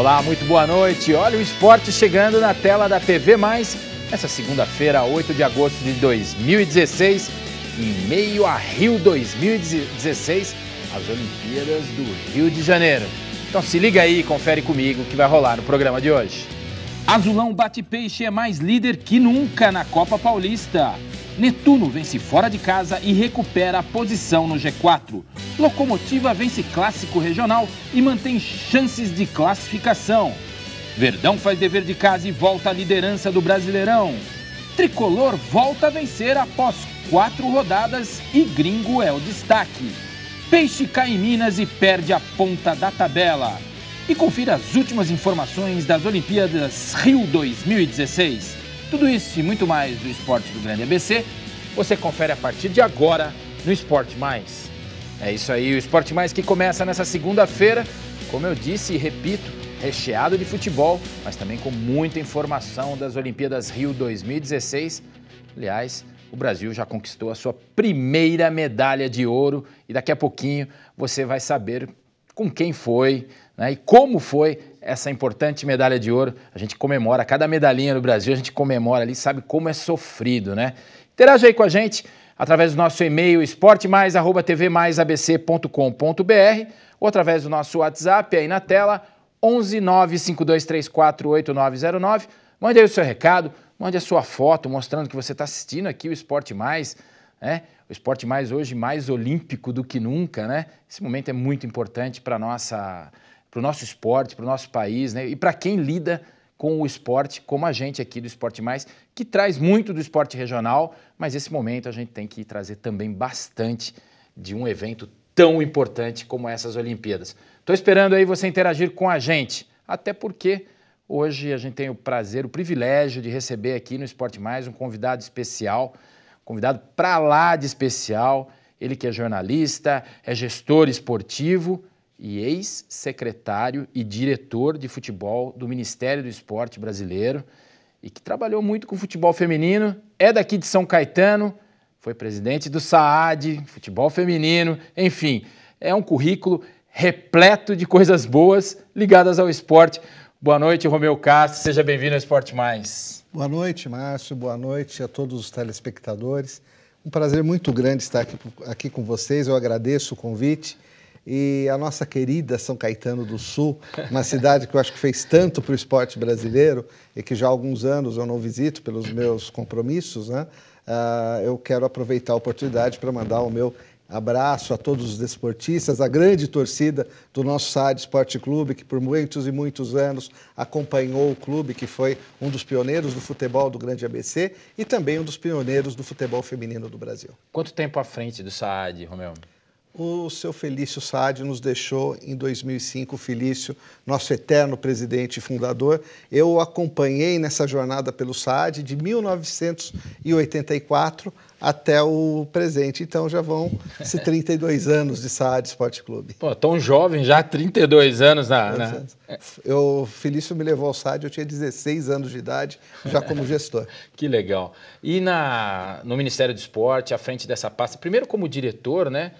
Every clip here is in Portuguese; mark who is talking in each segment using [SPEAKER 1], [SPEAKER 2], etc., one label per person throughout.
[SPEAKER 1] Olá, muito boa noite. Olha o esporte chegando na tela da TV Mais essa segunda-feira, 8 de agosto de 2016, em meio a Rio 2016, as Olimpíadas do Rio de Janeiro. Então se liga aí e confere comigo o que vai rolar no programa de hoje. Azulão Bate Peixe é mais líder que nunca na Copa Paulista. Netuno vence fora de casa e recupera a posição no G4. Locomotiva vence clássico regional e mantém chances de classificação. Verdão faz dever de casa e volta à liderança do Brasileirão. Tricolor volta a vencer após quatro rodadas e gringo é o destaque. Peixe cai em Minas e perde a ponta da tabela. E confira as últimas informações das Olimpíadas Rio 2016. Tudo isso e muito mais do esporte do Grande ABC, você confere a partir de agora no Esporte Mais. É isso aí, o Esporte Mais que começa nessa segunda-feira, como eu disse e repito, recheado de futebol, mas também com muita informação das Olimpíadas Rio 2016. Aliás, o Brasil já conquistou a sua primeira medalha de ouro e daqui a pouquinho você vai saber com quem foi né, e como foi essa importante medalha de ouro. A gente comemora, cada medalhinha no Brasil a gente comemora ali, sabe como é sofrido, né? Interaja aí com a gente através do nosso e-mail esportemais@tvmaisabc.com.br ou através do nosso WhatsApp aí na tela 11 952348909. Mande aí o seu recado, mande a sua foto mostrando que você está assistindo aqui o Esporte Mais, né? O Esporte Mais hoje mais olímpico do que nunca, né? Esse momento é muito importante para nossa para o nosso esporte, para o nosso país, né? E para quem lida com o esporte, como a gente aqui do Esporte Mais, que traz muito do esporte regional, mas esse momento a gente tem que trazer também bastante de um evento tão importante como essas Olimpíadas. Estou esperando aí você interagir com a gente, até porque hoje a gente tem o prazer, o privilégio de receber aqui no Esporte Mais um convidado especial, convidado para lá de especial, ele que é jornalista, é gestor esportivo e ex-secretário e diretor de futebol do Ministério do Esporte Brasileiro e que trabalhou muito com futebol feminino, é daqui de São Caetano, foi presidente do SAAD, futebol feminino, enfim, é um currículo repleto de coisas boas ligadas ao esporte. Boa noite, Romeu Castro, seja bem-vindo ao Esporte Mais.
[SPEAKER 2] Boa noite, Márcio, boa noite a todos os telespectadores. Um prazer muito grande estar aqui, aqui com vocês, eu agradeço o convite e a nossa querida São Caetano do Sul, uma cidade que eu acho que fez tanto para o esporte brasileiro e que já há alguns anos eu não visito pelos meus compromissos, né? Uh, eu quero aproveitar a oportunidade para mandar o meu abraço a todos os desportistas, a grande torcida do nosso SAD Esporte Clube, que por muitos e muitos anos acompanhou o clube, que foi um dos pioneiros do futebol do Grande ABC e também um dos pioneiros do futebol feminino do Brasil.
[SPEAKER 1] Quanto tempo à frente do SAD, Romeu?
[SPEAKER 2] O seu Felício Saad nos deixou em 2005, Felício, nosso eterno presidente e fundador. Eu o acompanhei nessa jornada pelo Saad de 1984 até o presente. Então já vão se 32 anos de
[SPEAKER 1] Saad Esporte Clube. Pô, tão jovem já, 32 anos na. na...
[SPEAKER 2] Eu, é, Felício me levou ao Saad, eu tinha 16 anos de idade, já como gestor.
[SPEAKER 1] que legal. E na, no Ministério do Esporte, à frente dessa pasta, primeiro como diretor, né?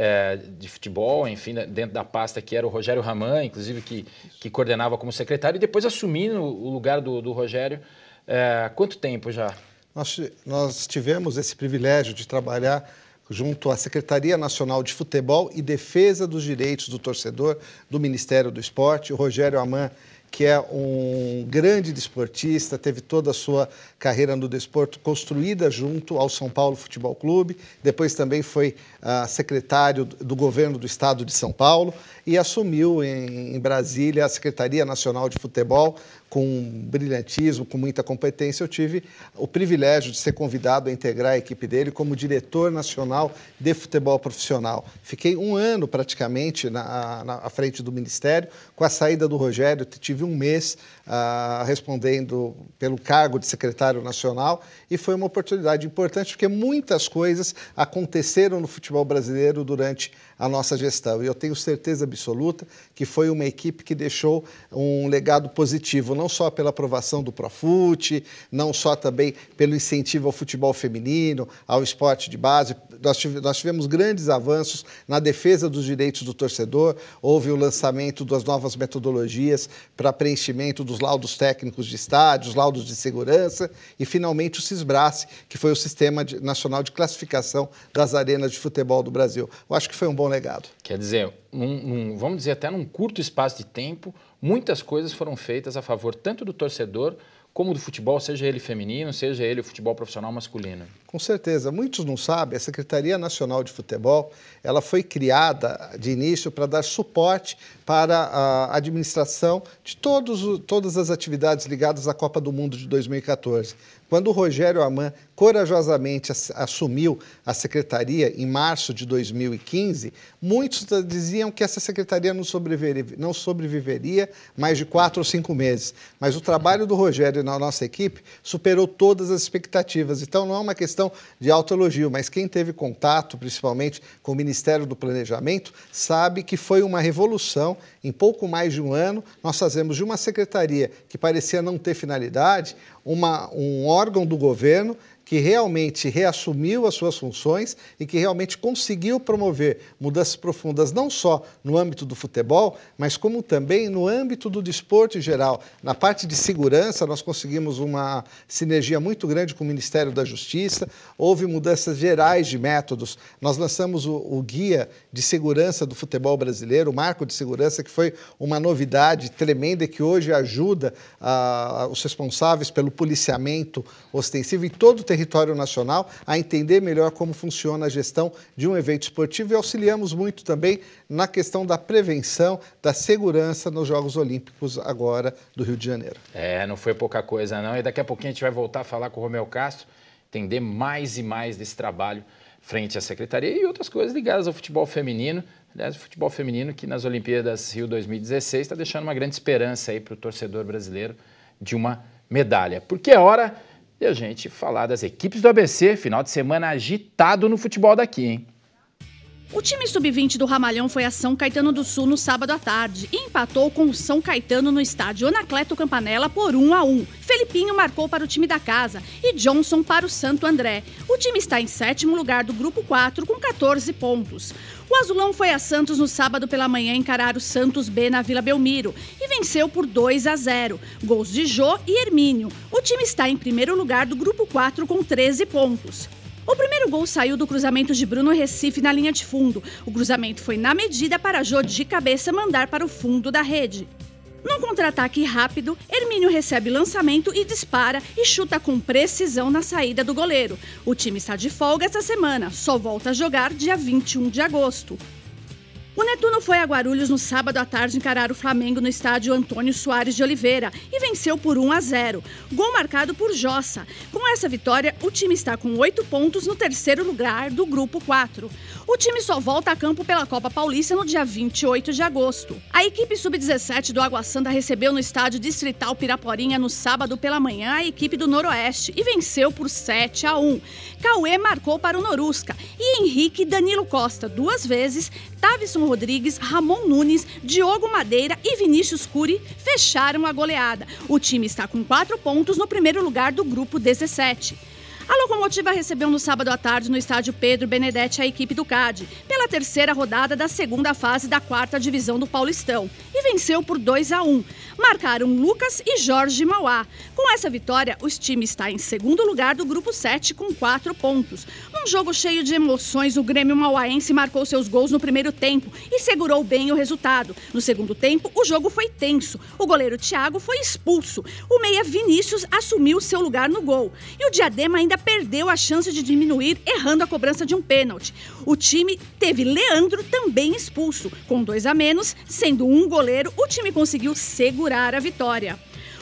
[SPEAKER 1] é, de futebol, enfim, né, dentro da pasta que era o Rogério Raman, inclusive, que, que coordenava como secretário, e depois assumindo o lugar do, do Rogério. É, quanto tempo já? Nós,
[SPEAKER 2] nós tivemos esse privilégio de trabalhar junto à Secretaria Nacional de Futebol e Defesa dos Direitos do Torcedor do Ministério do Esporte. O Rogério Aman que é um grande desportista, teve toda a sua carreira no desporto construída junto ao São Paulo Futebol Clube, depois também foi uh, secretário do governo do estado de São Paulo e assumiu em, em Brasília a Secretaria Nacional de Futebol com brilhantismo, com muita competência, eu tive o privilégio de ser convidado a integrar a equipe dele como diretor nacional de futebol profissional. Fiquei um ano praticamente na, na à frente do Ministério. Com a saída do Rogério, tive um mês ah, respondendo pelo cargo de secretário nacional e foi uma oportunidade importante porque muitas coisas aconteceram no futebol brasileiro durante a nossa gestão. E eu tenho certeza absoluta que foi uma equipe que deixou um legado positivo, não só pela aprovação do Profute, não só também pelo incentivo ao futebol feminino, ao esporte de base. Nós tivemos grandes avanços na defesa dos direitos do torcedor, houve o lançamento das novas metodologias para preenchimento dos laudos técnicos de estádios, laudos de segurança e, finalmente, o SISBRASSE, que foi o Sistema Nacional de Classificação das Arenas de Futebol do Brasil. Eu acho que foi um bom bom legado.
[SPEAKER 1] Quer dizer, num, num, vamos dizer, até num curto espaço de tempo, muitas coisas foram feitas a favor tanto do torcedor como do futebol, seja ele feminino, seja ele o futebol profissional masculino.
[SPEAKER 2] Com certeza. Muitos não sabem, a Secretaria Nacional de Futebol ela foi criada de início para dar suporte para a administração de todos, todas as atividades ligadas à Copa do Mundo de 2014. Quando o Rogério Aman corajosamente assumiu a secretaria em março de 2015, muitos diziam que essa secretaria não sobreviveria, não sobreviveria mais de quatro ou cinco meses. Mas o trabalho do Rogério na nossa equipe superou todas as expectativas. Então, não é uma questão questão de autoelogio, mas quem teve contato, principalmente com o Ministério do Planejamento, sabe que foi uma revolução. Em pouco mais de um ano, nós fazemos de uma secretaria que parecia não ter finalidade, uma, um órgão do governo que realmente reassumiu as suas funções e que realmente conseguiu promover mudanças profundas não só no âmbito do futebol, mas como também no âmbito do desporto em geral. Na parte de segurança, nós conseguimos uma sinergia muito grande com o Ministério da Justiça, houve mudanças gerais de métodos. Nós lançamos o, o Guia de Segurança do Futebol Brasileiro, o Marco de Segurança, que foi uma novidade tremenda que hoje ajuda ah, os responsáveis pelo policiamento ostensivo em todo o território território nacional a entender melhor como funciona a gestão de um evento esportivo e auxiliamos muito também na questão da prevenção, da segurança nos Jogos Olímpicos agora do Rio de Janeiro.
[SPEAKER 1] É, não foi pouca coisa não. E daqui a pouquinho a gente vai voltar a falar com o Romeu Castro, entender mais e mais desse trabalho frente à secretaria e outras coisas ligadas ao futebol feminino. Aliás, o futebol feminino que nas Olimpíadas Rio 2016 está deixando uma grande esperança aí para o torcedor brasileiro de uma medalha. Porque é hora e a gente falar das equipes do ABC, final de semana agitado no futebol daqui, hein?
[SPEAKER 3] O time sub-20 do Ramalhão foi a São Caetano do Sul no sábado à tarde e empatou com o São Caetano no estádio Anacleto Campanella por 1 a 1. Felipinho marcou para o time da casa e Johnson para o Santo André. O time está em sétimo lugar do grupo 4 com 14 pontos. O Azulão foi a Santos no sábado pela manhã encarar o Santos B na Vila Belmiro e venceu por 2 a 0. Gols de Jô e Hermínio. O time está em primeiro lugar do grupo 4 com 13 pontos. O primeiro gol saiu do cruzamento de Bruno Recife na linha de fundo. O cruzamento foi na medida para Jô de cabeça mandar para o fundo da rede. Num contra-ataque rápido, Hermínio recebe lançamento e dispara e chuta com precisão na saída do goleiro. O time está de folga essa semana, só volta a jogar dia 21 de agosto. O Netuno foi a Guarulhos no sábado à tarde encarar o Flamengo no estádio Antônio Soares de Oliveira e venceu por 1 a 0. Gol marcado por Jossa. Com essa vitória, o time está com oito pontos no terceiro lugar do grupo 4. O time só volta a campo pela Copa Paulista no dia 28 de agosto. A equipe sub-17 do Água Santa recebeu no estádio Distrital Piraporinha no sábado pela manhã a equipe do Noroeste e venceu por 7 a 1. Cauê marcou para o Norusca e Henrique Danilo Costa duas vezes, Tavison Rodrigues, Ramon Nunes, Diogo Madeira e Vinícius Curi fecharam a goleada. O time está com quatro pontos no primeiro lugar do grupo 17. A Locomotiva recebeu no sábado à tarde no estádio Pedro Benedetti a equipe do CAD, pela terceira rodada da segunda fase da quarta divisão do Paulistão, e venceu por 2 a 1 marcaram Lucas e Jorge Mauá. Com essa vitória, os times está em segundo lugar do grupo 7 com quatro pontos. Num jogo cheio de emoções, o Grêmio Mauaense marcou seus gols no primeiro tempo e segurou bem o resultado. No segundo tempo, o jogo foi tenso. O goleiro Thiago foi expulso. O meia Vinícius assumiu seu lugar no gol. E o Diadema ainda perdeu a chance de diminuir, errando a cobrança de um pênalti. O time teve Leandro também expulso. Com dois a menos, sendo um goleiro, o time conseguiu segurar a vitória.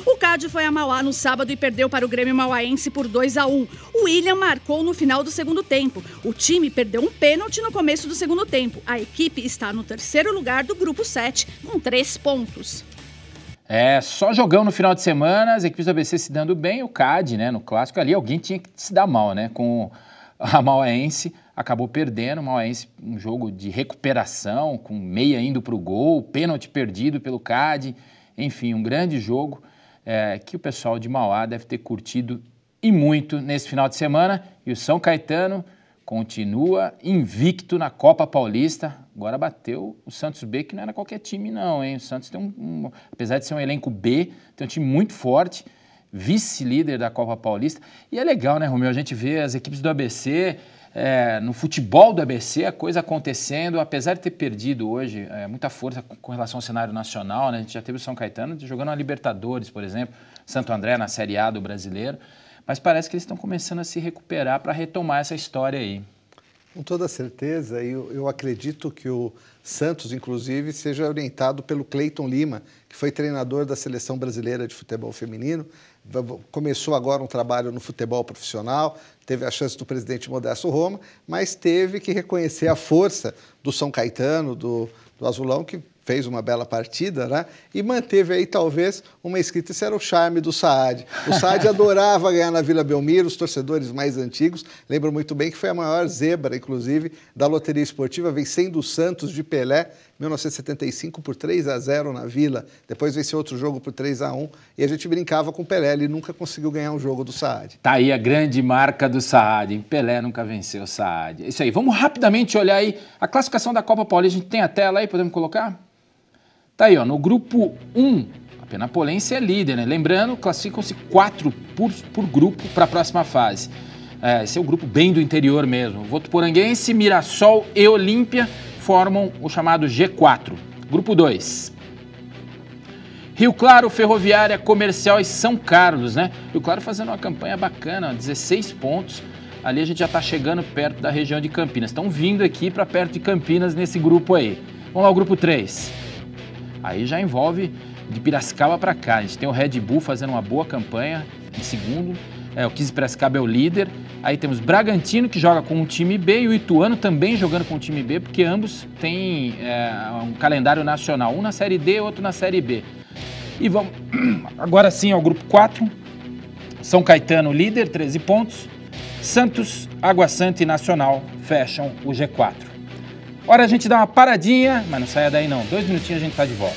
[SPEAKER 3] O Cádio foi a Mauá no sábado e perdeu para o Grêmio Mauaense por 2 a 1. O William marcou no final do segundo tempo. O time perdeu um pênalti no começo do segundo tempo. A equipe está no terceiro lugar do grupo 7, com três pontos.
[SPEAKER 1] É, só jogão no final de semana, as equipes do ABC se dando bem, o CAD, né, no clássico ali, alguém tinha que se dar mal, né, com a Mauaense acabou perdendo. O Mauaense, um jogo de recuperação, com meia indo para o gol, pênalti perdido pelo CAD. Enfim, um grande jogo é, que o pessoal de Mauá deve ter curtido e muito nesse final de semana. E o São Caetano continua invicto na Copa Paulista. Agora bateu o Santos B, que não era qualquer time, não, hein? O Santos tem um, um apesar de ser um elenco B, tem um time muito forte vice-líder da Copa Paulista. E é legal, né, Romeu? A gente vê as equipes do ABC, é, no futebol do ABC, a coisa acontecendo, apesar de ter perdido hoje é, muita força com relação ao cenário nacional, né? A gente já teve o São Caetano jogando a Libertadores, por exemplo, Santo André na Série A do brasileiro. Mas parece que eles estão começando a se recuperar para retomar essa história aí.
[SPEAKER 2] Com toda certeza, eu, eu acredito que o Santos, inclusive, seja orientado pelo Cleiton Lima, que foi treinador da seleção brasileira de futebol feminino começou agora um trabalho no futebol profissional, teve a chance do presidente Modesto Roma, mas teve que reconhecer a força do São Caetano, do, do Azulão, que fez uma bela partida, né? E manteve aí, talvez, uma escrita. Esse era o charme do Saad. O Saad adorava ganhar na Vila Belmiro, os torcedores mais antigos lembram muito bem que foi a maior zebra, inclusive, da loteria esportiva, vencendo o Santos de Pelé, 1975 por 3 a 0 na Vila. Depois venceu outro jogo por 3 a 1 e a gente brincava com o Pelé, ele nunca conseguiu ganhar um jogo do Saad.
[SPEAKER 1] Tá aí a grande marca do Saad. Pelé nunca venceu o Saad. É isso aí. Vamos rapidamente olhar aí a classificação da Copa Paulista. A gente tem a tela aí, podemos colocar? Tá aí, ó, no grupo 1, a Penapolense é líder, né? Lembrando, classificam-se quatro por, por grupo para a próxima fase. É, esse é o grupo bem do interior mesmo. Votuporanguense, Mirassol e Olímpia formam o chamado G4. Grupo 2. Rio Claro, Ferroviária, Comercial e São Carlos, né? Rio Claro fazendo uma campanha bacana, 16 pontos. Ali a gente já está chegando perto da região de Campinas. Estão vindo aqui para perto de Campinas nesse grupo aí. Vamos lá, o grupo 3. Aí já envolve de Piracicaba para cá. A gente tem o Red Bull fazendo uma boa campanha em segundo. É, o 15 Piracicaba é o líder. Aí temos Bragantino que joga com o time B e o Ituano também jogando com o time B, porque ambos têm é, um calendário nacional, um na Série D, outro na Série B. E vamos agora sim ao grupo 4. São Caetano líder, 13 pontos. Santos, Água Santa e Nacional fecham o G4. Hora a gente dá uma paradinha, mas não saia daí não. Dois minutinhos a gente tá de volta.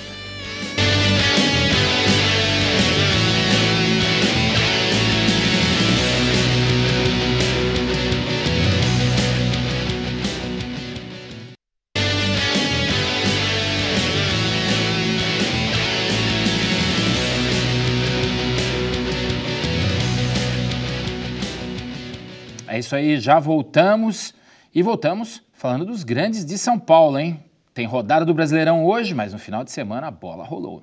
[SPEAKER 1] É isso aí, já voltamos e voltamos Falando dos grandes de São Paulo, hein? Tem rodada do Brasileirão hoje, mas no final de semana a bola rolou.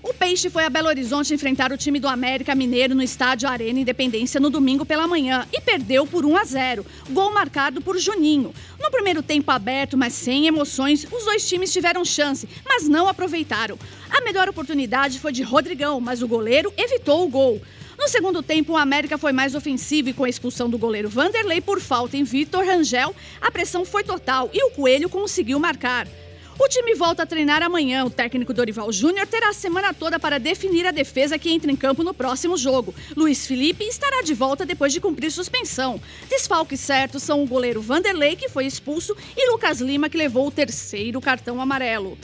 [SPEAKER 3] O Peixe foi a Belo Horizonte enfrentar o time do América Mineiro no estádio Arena Independência no domingo pela manhã e perdeu por 1 a 0. Gol marcado por Juninho. No primeiro tempo aberto, mas sem emoções, os dois times tiveram chance, mas não aproveitaram. A melhor oportunidade foi de Rodrigão, mas o goleiro evitou o gol. No segundo tempo, o América foi mais ofensivo e com a expulsão do goleiro Vanderlei por falta em Vitor Rangel, a pressão foi total e o Coelho conseguiu marcar. O time volta a treinar amanhã. O técnico Dorival Júnior terá a semana toda para definir a defesa que entra em campo no próximo jogo. Luiz Felipe estará de volta depois de cumprir suspensão. Desfalques certos são o goleiro Vanderlei, que foi expulso, e Lucas Lima, que levou o terceiro cartão amarelo.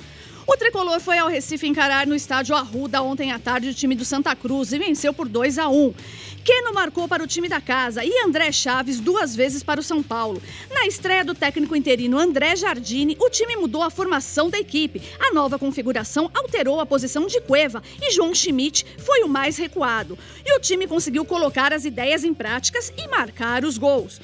[SPEAKER 3] O tricolor foi ao Recife encarar no estádio Arruda ontem à tarde o time do Santa Cruz e venceu por 2 a 1. Keno marcou para o time da casa e André Chaves duas vezes para o São Paulo. Na estreia do técnico interino André Jardine, o time mudou a formação da equipe. A nova configuração alterou a posição de Cueva e João Schmidt foi o mais recuado. E o time conseguiu colocar as ideias em práticas e marcar os gols.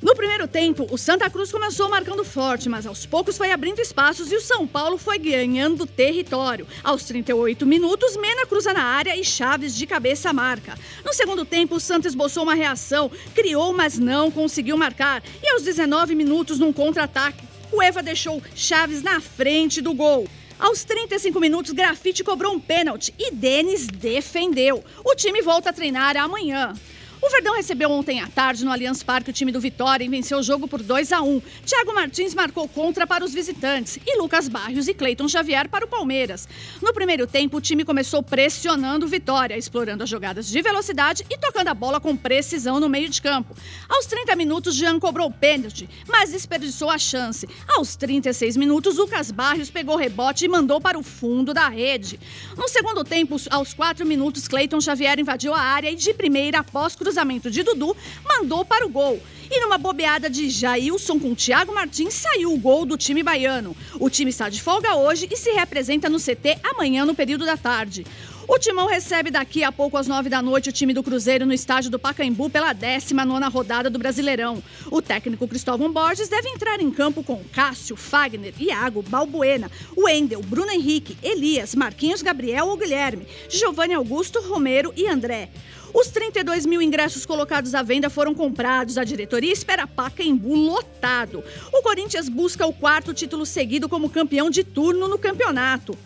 [SPEAKER 3] No primeiro tempo, o Santa Cruz começou marcando forte, mas aos poucos foi abrindo espaços e o São Paulo foi ganhando território. Aos 38 minutos, Mena cruza na área e Chaves de cabeça marca. No segundo tempo, o Santos esboçou uma reação, criou, mas não conseguiu marcar. E aos 19 minutos, num contra-ataque, o Eva deixou Chaves na frente do gol. Aos 35 minutos, Grafite cobrou um pênalti e Denis defendeu. O time volta a treinar amanhã. O Verdão recebeu ontem à tarde no Allianz Parque o time do Vitória e venceu o jogo por 2 a 1. Thiago Martins marcou contra para os visitantes e Lucas Barrios e Cleiton Xavier para o Palmeiras. No primeiro tempo, o time começou pressionando o Vitória, explorando as jogadas de velocidade e tocando a bola com precisão no meio de campo. Aos 30 minutos, Jean cobrou o pênalti, mas desperdiçou a chance. Aos 36 minutos, Lucas Barrios pegou o rebote e mandou para o fundo da rede. No segundo tempo, aos 4 minutos, Cleiton Xavier invadiu a área e de primeira após cruzamento de Dudu, mandou para o gol. E numa bobeada de Jailson com Thiago Martins, saiu o gol do time baiano. O time está de folga hoje e se representa no CT amanhã no período da tarde. O Timão recebe daqui a pouco às nove da noite o time do Cruzeiro no estádio do Pacaembu pela décima nona rodada do Brasileirão. O técnico Cristóvão Borges deve entrar em campo com Cássio, Fagner, Iago, Balbuena, Wendel, Bruno Henrique, Elias, Marquinhos Gabriel ou Guilherme, Giovanni Augusto, Romero e André. Os 32 mil ingressos colocados à venda foram comprados. A diretoria espera Pacaembu lotado. O Corinthians busca o quarto título seguido como campeão de turno no campeonato.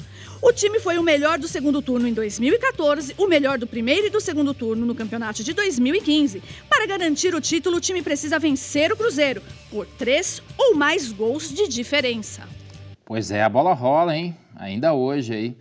[SPEAKER 3] O time foi o melhor do segundo turno em 2014, o melhor do primeiro e do segundo turno no campeonato de 2015. Para garantir o título, o time precisa vencer o Cruzeiro por três ou mais gols de diferença.
[SPEAKER 1] Pois é, a bola rola, hein? Ainda hoje aí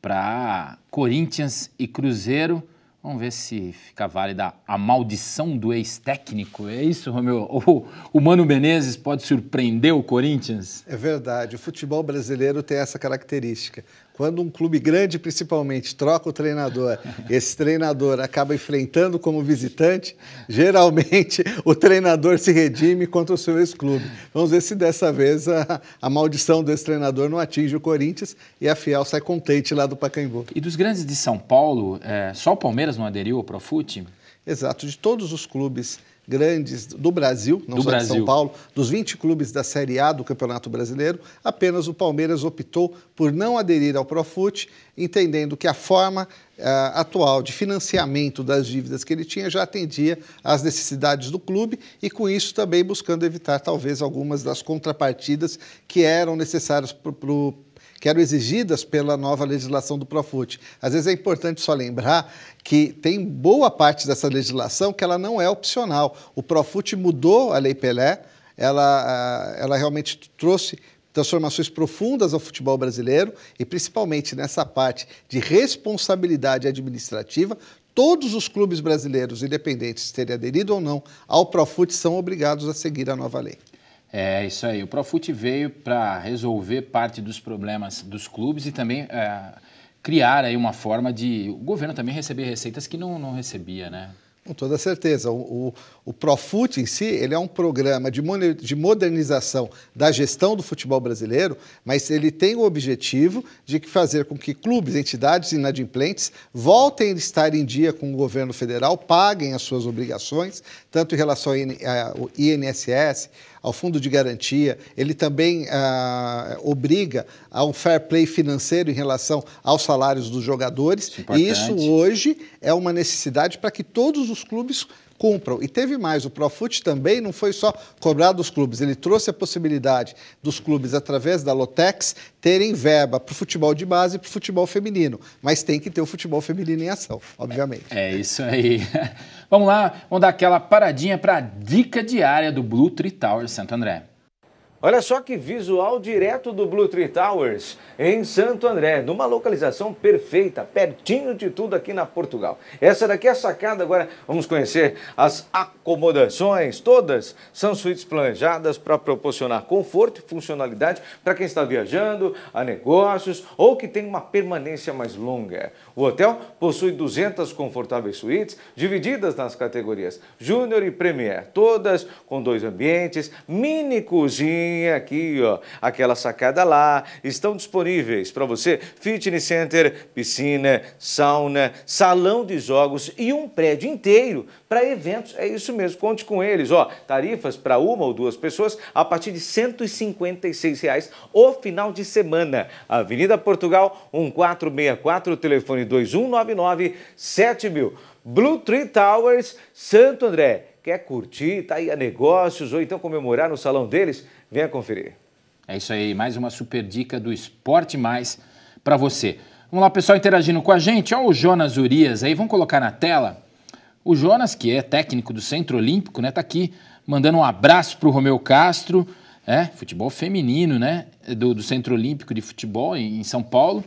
[SPEAKER 1] para Corinthians e Cruzeiro. Vamos ver se fica válida a maldição do ex-técnico. É isso, Romeu? O, o Mano Menezes pode surpreender o Corinthians?
[SPEAKER 2] É verdade. O futebol brasileiro tem essa característica. Quando um clube grande, principalmente, troca o treinador, esse treinador acaba enfrentando como visitante, geralmente o treinador se redime contra o seu ex-clube. Vamos ver se dessa vez a, a maldição desse treinador não atinge o Corinthians e a Fiel sai contente lá do Pacaembu. E dos grandes de São Paulo, é, só o Palmeiras não aderiu ao Profute? Exato, de todos os clubes grandes do Brasil, não do só Brasil. de São Paulo, dos 20 clubes da Série A do Campeonato Brasileiro, apenas o Palmeiras optou por não aderir ao Profut, entendendo que a forma uh, atual de financiamento das dívidas que ele tinha já atendia às necessidades do clube e, com isso, também buscando evitar talvez algumas das contrapartidas que eram necessárias para o que eram exigidas pela nova legislação do Profut. Às vezes é importante só lembrar que tem boa parte dessa legislação que ela não é opcional. O Profut mudou a Lei Pelé, ela, ela realmente trouxe transformações profundas ao futebol brasileiro e principalmente nessa parte de responsabilidade administrativa, todos os clubes brasileiros, independentes terem aderido ou não ao Profut, são obrigados a seguir a nova lei.
[SPEAKER 1] É isso aí. O Profut veio para resolver parte dos problemas dos clubes e também é, criar aí uma forma de o governo também receber receitas que não, não recebia, né?
[SPEAKER 2] Com toda certeza. O, o, o Profut em si, ele é um programa de, de modernização da gestão do futebol brasileiro, mas ele tem o objetivo de fazer com que clubes, entidades inadimplentes voltem a estar em dia com o governo federal, paguem as suas obrigações, tanto em relação ao INSS, ao fundo de garantia, ele também ah, obriga a um fair play financeiro em relação aos salários dos jogadores. Isso é e isso hoje é uma necessidade para que todos os clubes cumpram. E teve mais, o Profut também não foi só cobrar dos clubes, ele trouxe a possibilidade dos clubes, através da Lotex, terem verba para o futebol de base e para o futebol feminino. Mas tem que ter o futebol feminino
[SPEAKER 1] em ação, obviamente. É, é isso aí. vamos lá, vamos dar aquela paradinha para a dica diária do Blue Tree Tower Santo André.
[SPEAKER 4] Olha só que visual direto do Blue Tree Towers, em Santo André, numa localização perfeita, pertinho de tudo aqui na Portugal. Essa daqui é a sacada, agora vamos conhecer as acomodações, todas são suítes planejadas para proporcionar conforto e funcionalidade para quem está viajando, a negócios ou que tem uma permanência mais longa. O hotel possui 200 confortáveis suítes, divididas nas categorias Júnior e Premier, todas com dois ambientes, mini cozinha, aqui, ó, aquela sacada lá, estão disponíveis para você fitness center, piscina, sauna, salão de jogos e um prédio inteiro para eventos. É isso mesmo, conte com eles, ó. Tarifas para uma ou duas pessoas a partir de R$ 156 reais o final de semana. Avenida Portugal, 1464, telefone 2199 7000. Blue Tree Towers, Santo André. Quer curtir, tá
[SPEAKER 1] aí a negócios ou então comemorar no salão deles? Venha conferir. É isso aí, mais uma super dica do Esporte Mais para você. Vamos lá, pessoal interagindo com a gente. Olha o Jonas Urias aí, vamos colocar na tela. O Jonas, que é técnico do Centro Olímpico, né, tá aqui mandando um abraço para o Romeu Castro, é, futebol feminino, né, do, do Centro Olímpico de Futebol em, em São Paulo.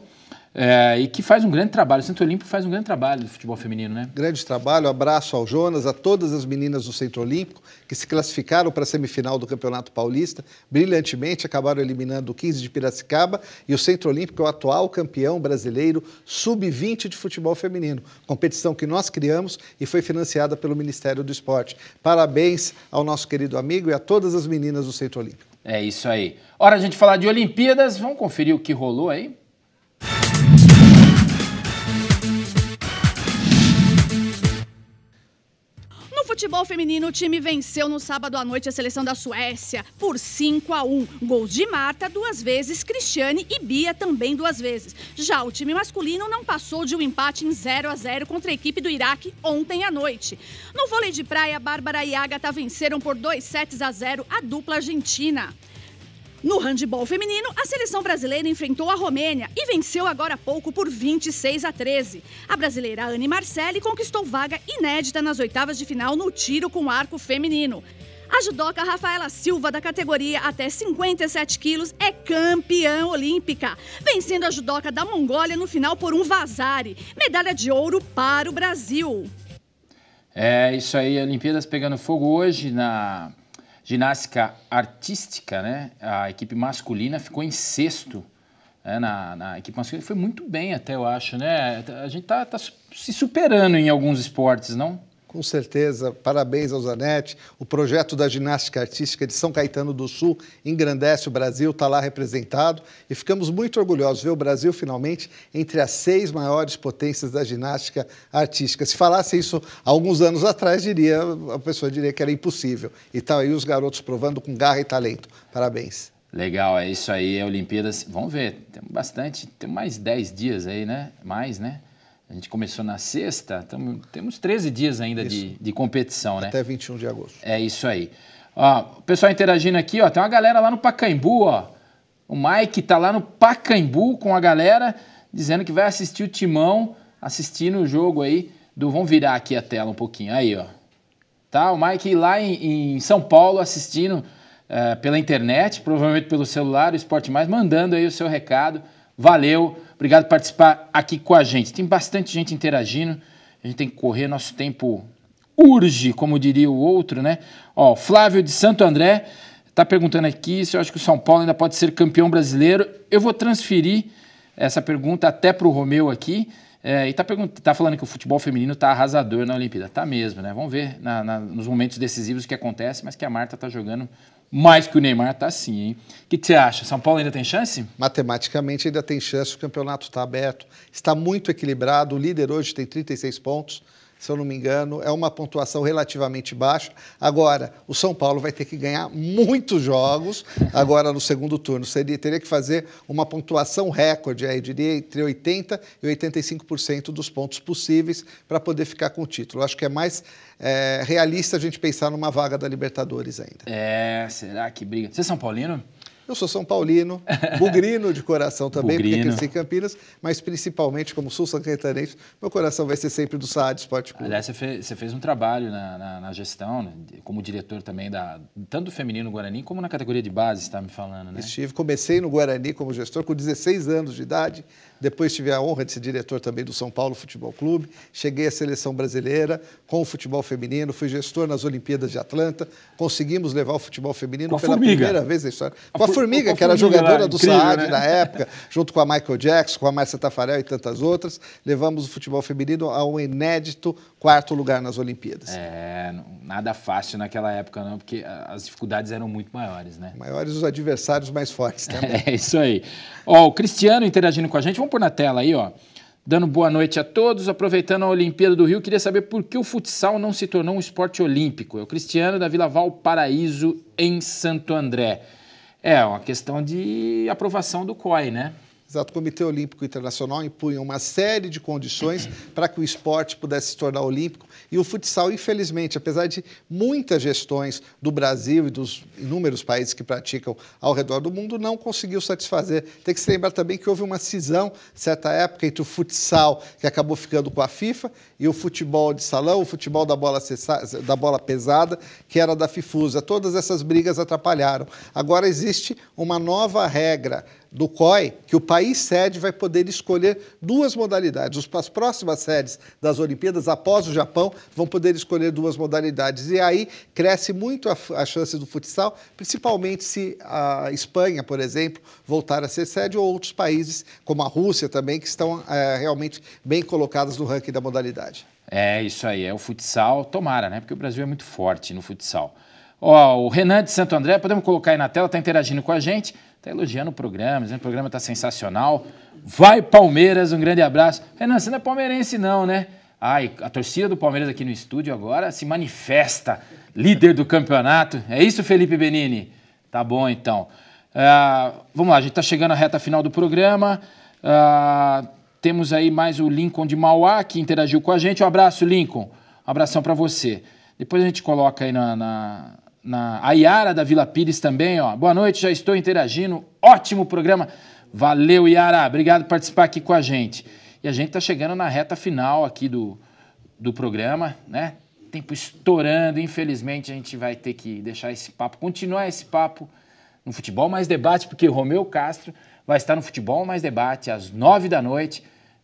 [SPEAKER 1] É, e que faz um grande trabalho. O Centro Olímpico faz um grande trabalho do futebol feminino, né? Grande trabalho. Abraço ao Jonas, a todas as meninas do Centro Olímpico
[SPEAKER 2] que se classificaram para a semifinal do Campeonato Paulista brilhantemente, acabaram eliminando o 15 de Piracicaba e o Centro Olímpico é o atual campeão brasileiro sub-20 de futebol feminino. Competição que nós criamos e foi financiada pelo Ministério do Esporte. Parabéns ao nosso querido amigo e a todas as meninas do Centro Olímpico.
[SPEAKER 1] É isso aí. Hora a gente falar de Olimpíadas. Vamos conferir o que rolou aí?
[SPEAKER 3] futebol feminino, o time venceu no sábado à noite a seleção da Suécia por 5 a 1. Gols de Marta duas vezes, Cristiane e Bia também duas vezes. Já o time masculino não passou de um empate em 0 a 0 contra a equipe do Iraque ontem à noite. No vôlei de praia, Bárbara e Agatha venceram por 2 sets a 0 a dupla argentina. No handebol feminino, a seleção brasileira enfrentou a Romênia e venceu agora há pouco por 26 a 13. A brasileira Anne Marcelli conquistou vaga inédita nas oitavas de final no tiro com arco feminino. A judoca Rafaela Silva, da categoria até 57 quilos, é campeã olímpica, vencendo a judoca da Mongólia no final por um vazare. Medalha de ouro para o Brasil.
[SPEAKER 1] É isso aí, Olimpíadas pegando fogo hoje na Ginástica artística, né? A equipe masculina ficou em sexto né? na, na, equipe masculina. Foi muito bem até, eu acho, né? A gente tá, tá se
[SPEAKER 2] superando em alguns esportes, não? Com certeza, parabéns ao Zanetti. O projeto da ginástica artística de São Caetano do Sul engrandece o Brasil, está lá representado. E ficamos muito orgulhosos de ver o Brasil finalmente entre as seis maiores potências da ginástica artística. Se falasse isso alguns anos atrás, diria, a pessoa diria que era impossível. E tal, tá aí os garotos provando com garra e talento. Parabéns.
[SPEAKER 1] Legal, é isso aí, é Olimpíadas. Vamos ver, tem bastante, tem mais 10 dias aí, né? Mais, né? A gente começou na sexta, tamo, temos 13 dias ainda de, de competição, Até né? Até
[SPEAKER 2] 21 de agosto.
[SPEAKER 1] É isso aí. Ó, o pessoal interagindo aqui, ó, tem uma galera lá no Pacaembu, ó. O Mike tá lá no Pacaembu com a galera, dizendo que vai assistir o Timão, assistindo o jogo aí do... Vamos virar aqui a tela um pouquinho, aí, ó. Tá, o Mike lá em, em São Paulo assistindo uh, pela internet, provavelmente pelo celular, o Esporte Mais, mandando aí o seu recado. Valeu! Obrigado por participar aqui com a gente. Tem bastante gente interagindo. A gente tem que correr, nosso tempo urge, como diria o outro, né? Ó, Flávio de Santo André está perguntando aqui se eu acho que o São Paulo ainda pode ser campeão brasileiro. Eu vou transferir essa pergunta até para o Romeu aqui. É, e tá, tá, falando que o futebol feminino tá arrasador na Olimpíada. Tá mesmo, né? Vamos ver na, na, nos momentos decisivos o que acontece, mas que a Marta tá jogando mais que o Neymar tá assim, hein? O que, que, você acha? São Paulo ainda tem chance?
[SPEAKER 2] Matematicamente ainda tem chance, o campeonato está aberto, está muito equilibrado, o líder hoje tem 36 pontos, se eu não me engano, é uma pontuação relativamente baixa. Agora, o São Paulo vai ter que ganhar muitos jogos agora no segundo turno. Seria, teria que fazer uma pontuação recorde, aí, eu diria entre 80% e 85% dos pontos possíveis para poder ficar com o título. Acho que é mais é, realista a gente pensar numa vaga da Libertadores ainda.
[SPEAKER 1] É, será que briga? Você é São Paulino? Eu sou São Paulino, bugrino
[SPEAKER 2] de coração também, bugrino. porque cresci em Campinas, mas principalmente como sul sancaetarense, meu coração vai ser sempre do SAD Esporte Clube. Aliás,
[SPEAKER 1] você fez, você fez um trabalho na, na, na, gestão, né, como diretor também, da, tanto do feminino Guarani como na categoria de base, você está me falando, né?
[SPEAKER 2] Estive, comecei no Guarani como gestor com 16 anos de idade, depois tive a honra de ser diretor também do São Paulo Futebol Clube. Cheguei à seleção brasileira com o futebol feminino, fui gestor nas Olimpíadas de Atlanta. Conseguimos levar o futebol feminino pela formiga. primeira vez na história. Com a, a formiga, com a que era formiga, jogadora do incrível, Saad né? na época, junto com a Michael Jackson, com a Márcia Tafarel e tantas outras, levamos o futebol feminino a um inédito quarto lugar nas Olimpíadas.
[SPEAKER 1] É, nada fácil naquela época, não, porque as dificuldades eram muito maiores, né? Maiores os adversários mais fortes também. É, isso aí. Ó, o Cristiano interagindo com a gente. Vamos pôr na tela aí, ó. Dando boa noite a todos, aproveitando a Olimpíada do Rio, queria saber por que o futsal não se tornou um esporte olímpico. É o Cristiano da Vila Valparaíso, em Santo André. É uma questão de aprovação do COI, né? Exato. O Comitê Olímpico Internacional impunha uma série de condições uhum. para que o
[SPEAKER 2] esporte pudesse se tornar olímpico. E o futsal, infelizmente, apesar de muitas gestões do Brasil e dos inúmeros países que praticam ao redor do mundo, não conseguiu satisfazer. Tem que se lembrar também que houve uma cisão, certa época, entre o futsal, que acabou ficando com a FIFA, e o futebol de salão, o futebol da bola, da bola pesada, que era da Fifusa. Todas essas brigas atrapalharam. Agora existe uma nova regra do COI que o país sede vai poder escolher duas modalidades. As próximas sedes das Olimpíadas, após o Japão, vão poder escolher duas modalidades. E aí cresce muito a, a chance do futsal, principalmente se a Espanha, por exemplo, voltar a ser sede, ou outros países, como a Rússia também, que estão é, realmente bem colocadas no ranking da
[SPEAKER 1] modalidade. É isso aí, é o futsal. Tomara, né? Porque o Brasil é muito forte no futsal. Ó, o Renan de Santo André, podemos colocar aí na tela, tá interagindo com a gente, tá elogiando o programa, dizendo que o programa tá sensacional. Vai Palmeiras, um grande abraço. Renan, você não é palmeirense não, né? Ai, a torcida do Palmeiras aqui no estúdio agora se manifesta líder do campeonato. É isso, Felipe Benini? Tá bom, então. Uh, vamos lá, a gente tá chegando à reta final do programa. Uh, temos aí mais o Lincoln de Mauá que interagiu com a gente. Um abraço, Lincoln. Um abração para você. Depois a gente coloca aí na, na, na. A Yara da Vila Pires também, ó. Boa noite, já estou interagindo. Ótimo programa. Valeu, Yara. Obrigado por participar aqui com a gente. E a gente está chegando na reta final aqui do, do programa, né? Tempo estourando, infelizmente a gente vai ter que deixar esse papo, continuar esse papo no Futebol Mais Debate, porque o Romeu Castro vai estar no Futebol Mais Debate às nove da noite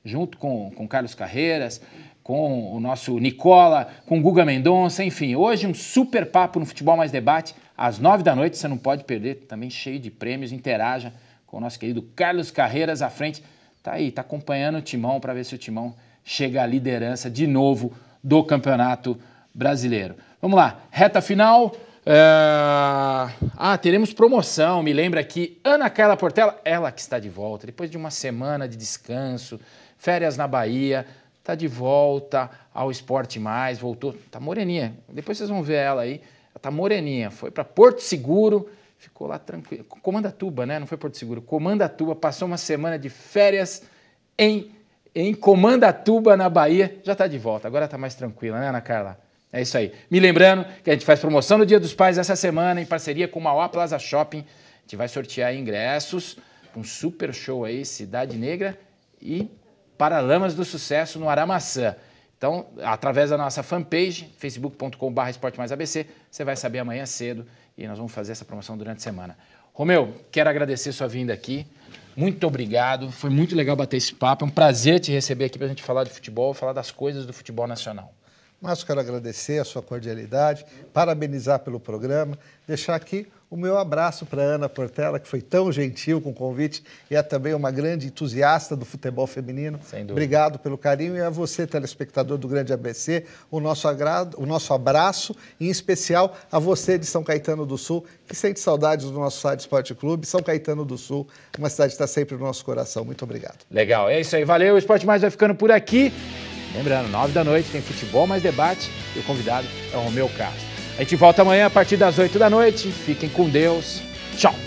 [SPEAKER 1] junto com, com Carlos Carreiras, com o nosso Nicola, com Guga Mendonça, enfim. Hoje um super papo no Futebol Mais Debate, às nove da noite, você não pode perder, também cheio de prêmios. Interaja com o nosso querido Carlos Carreiras à frente. Tá aí, tá acompanhando o Timão para ver se o Timão chega à liderança de novo do Campeonato Brasileiro. Vamos lá, reta final. Eh, ah, teremos promoção. Me lembra aqui, Ana Carla Portela, ela que está de volta, depois de uma semana de descanso, férias na Bahia, tá de volta ao esporte mais, voltou, tá moreninha. Depois vocês vão ver ela aí, ela tá moreninha, foi para Porto Seguro, ficou lá tranquila. Comandatuba, né? Não foi Porto Seguro, Comandatuba, passou uma semana de férias em em Comandatuba, na Bahia, já tá de volta. Agora tá mais tranquila, né, Ana Carla? É isso aí. Me lembrando que a gente faz promoção no Dia dos Pais essa semana, em parceria com o Mauá Plaza Shopping. A gente vai sortear ingressos, um super show aí, Cidade Negra e Paralamas do Sucesso no Aramaçã. Então, através da nossa fanpage, facebook.com.br esportemaisabc, você vai saber amanhã cedo e nós vamos fazer essa promoção durante a semana. Romeu, quero agradecer sua vinda aqui. Muito obrigado. Foi muito legal bater esse papo. É um prazer te receber aqui para a gente falar de futebol, falar das coisas do futebol nacional.
[SPEAKER 2] Mas quero agradecer a sua cordialidade, parabenizar pelo programa, deixar aqui o meu abraço para Ana Portela, que foi tão gentil com o convite e é também uma grande entusiasta do futebol feminino. Sem dúvida. Obrigado pelo carinho e a você, telespectador do Grande ABC, o nosso, agrado, o nosso abraço e, em especial, a você de São Caetano do Sul, que sente saudades do nosso site Esporte Clube. São Caetano do Sul, uma cidade que está sempre no nosso coração. Muito obrigado.
[SPEAKER 1] Legal, é isso aí. Valeu. O Esporte Mais vai ficando por aqui. Lembrando, nove da noite tem futebol mais debate e o convidado é o Romeu Castro. A gente volta amanhã a partir das 8 da noite. Fiquem com Deus. Tchau.